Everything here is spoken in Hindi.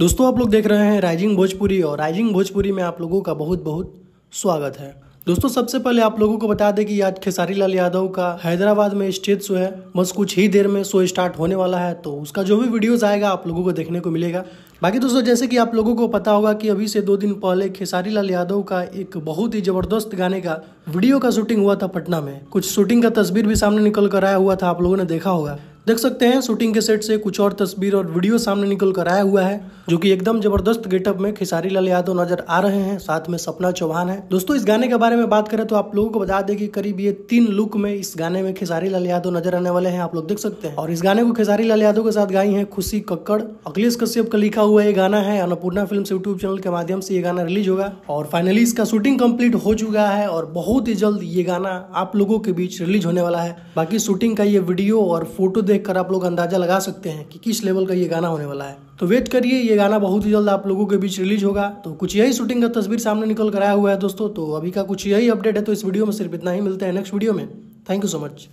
दोस्तों आप लोग देख रहे हैं राइजिंग भोजपुरी और राइजिंग भोजपुरी में आप लोगों का बहुत बहुत स्वागत है दोस्तों सबसे पहले आप लोगों को बता दें कि आज खेसारी लाल यादव का हैदराबाद में स्टेज शो है बस कुछ ही देर में शो स्टार्ट होने वाला है तो उसका जो भी वीडियोस आएगा आप लोगों को देखने को मिलेगा बाकी दोस्तों जैसे कि आप लोगों को पता होगा कि अभी से दो दिन पहले खेसारी लाल यादव का एक बहुत ही जबरदस्त गाने का वीडियो का शूटिंग हुआ था पटना में कुछ शूटिंग का तस्वीर भी सामने निकल कर आया हुआ था आप लोगों ने देखा होगा देख सकते हैं शूटिंग के सेट से कुछ और तस्वीर और वीडियो सामने निकल कर आया हुआ है जो कि एकदम जबरदस्त गेटअप में खिसारी लाल यादव नजर आ रहे हैं साथ में सपना चौहान है दोस्तों इस गाने के बारे में बात करें तो आप लोगों को बता दें कि करीब ये तीन लुक में इस गाने में खिसारी लाल यादव नजर आने वाले हैं आप लोग देख सकते हैं और इस गाने को खिसारी लाल यादव के साथ गाई है खुशी कक्कड़ अखिलेश कश्यप का लिखा हुआ ये गाना है अन्नपूर्णा फिल्म यूट्यूब चैनल के माध्यम से ये गाना रिलीज होगा और फाइनली इसका शूटिंग कम्प्लीट हो चुका है और बहुत ही जल्द ये गाना आप लोगों के बीच रिलीज होने वाला है बाकी शूटिंग का ये वीडियो और फोटो देख देखकर आप लोग अंदाज़ा लगा सकते हैं कि किस लेवल का ये गाना होने वाला है तो वेट करिए ये गाना बहुत ही जल्द आप लोगों के बीच रिलीज होगा तो कुछ यही शूटिंग का तस्वीर सामने निकल कर आया हुआ है दोस्तों तो अभी का कुछ यही अपडेट है तो इस वीडियो में सिर्फ इतना ही मिलता है नेक्स्ट वीडियो में थैंक यू सो मच